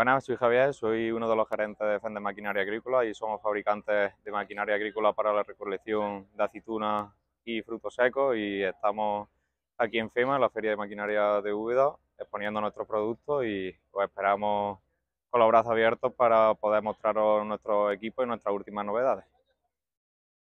Buenas, soy Javier, soy uno de los gerentes de de Maquinaria Agrícola y somos fabricantes de maquinaria agrícola para la recolección de aceitunas y frutos secos y estamos aquí en FEMA, en la Feria de Maquinaria de Úbeda, exponiendo nuestros productos y os esperamos con los brazos abiertos para poder mostraros nuestro equipo y nuestras últimas novedades.